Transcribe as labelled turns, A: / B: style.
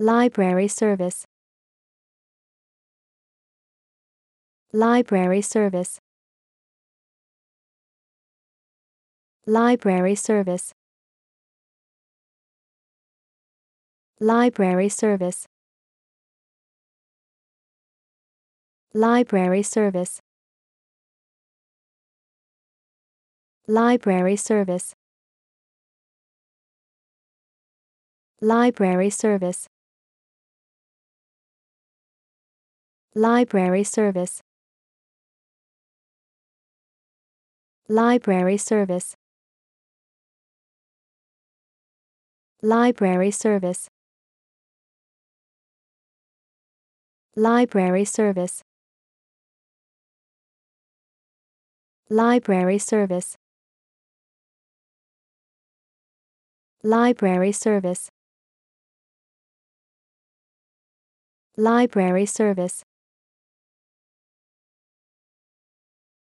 A: Library service Library service Library service Library service Library service Library service Library service Library service Library service Library service Library service Library service Library service Library service